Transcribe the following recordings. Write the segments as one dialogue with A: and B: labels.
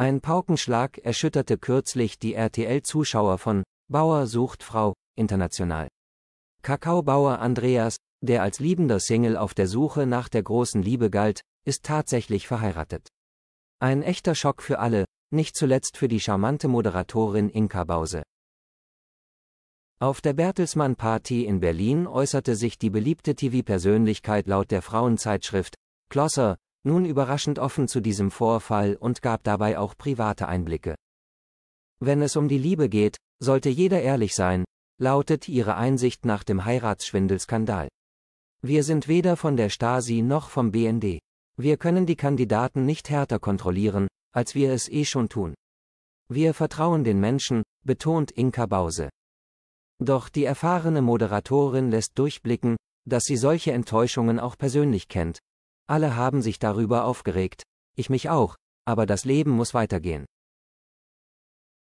A: Ein Paukenschlag erschütterte kürzlich die RTL-Zuschauer von Bauer sucht Frau international. Kakaobauer Andreas, der als liebender Single auf der Suche nach der großen Liebe galt, ist tatsächlich verheiratet. Ein echter Schock für alle, nicht zuletzt für die charmante Moderatorin Inka Bause. Auf der Bertelsmann Party in Berlin äußerte sich die beliebte TV-Persönlichkeit laut der Frauenzeitschrift Klosser nun überraschend offen zu diesem Vorfall und gab dabei auch private Einblicke. Wenn es um die Liebe geht, sollte jeder ehrlich sein, lautet ihre Einsicht nach dem Heiratsschwindelskandal. Wir sind weder von der Stasi noch vom BND. Wir können die Kandidaten nicht härter kontrollieren, als wir es eh schon tun. Wir vertrauen den Menschen, betont Inka Bause. Doch die erfahrene Moderatorin lässt durchblicken, dass sie solche Enttäuschungen auch persönlich kennt, alle haben sich darüber aufgeregt, ich mich auch, aber das Leben muss weitergehen.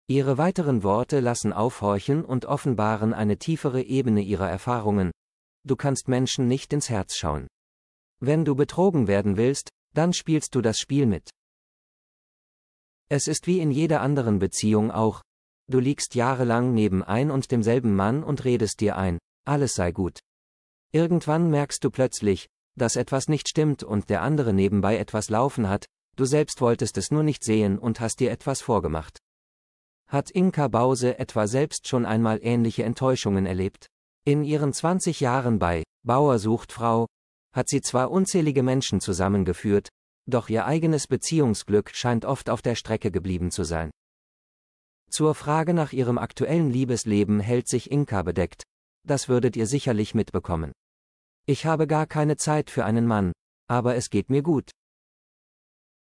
A: Ihre weiteren Worte lassen aufhorchen und offenbaren eine tiefere Ebene ihrer Erfahrungen. Du kannst Menschen nicht ins Herz schauen. Wenn du betrogen werden willst, dann spielst du das Spiel mit. Es ist wie in jeder anderen Beziehung auch. Du liegst jahrelang neben ein und demselben Mann und redest dir ein, alles sei gut. Irgendwann merkst du plötzlich, dass etwas nicht stimmt und der andere nebenbei etwas laufen hat, du selbst wolltest es nur nicht sehen und hast dir etwas vorgemacht. Hat Inka Bause etwa selbst schon einmal ähnliche Enttäuschungen erlebt? In ihren 20 Jahren bei Bauer sucht Frau hat sie zwar unzählige Menschen zusammengeführt, doch ihr eigenes Beziehungsglück scheint oft auf der Strecke geblieben zu sein. Zur Frage nach ihrem aktuellen Liebesleben hält sich Inka bedeckt, das würdet ihr sicherlich mitbekommen. Ich habe gar keine Zeit für einen Mann, aber es geht mir gut.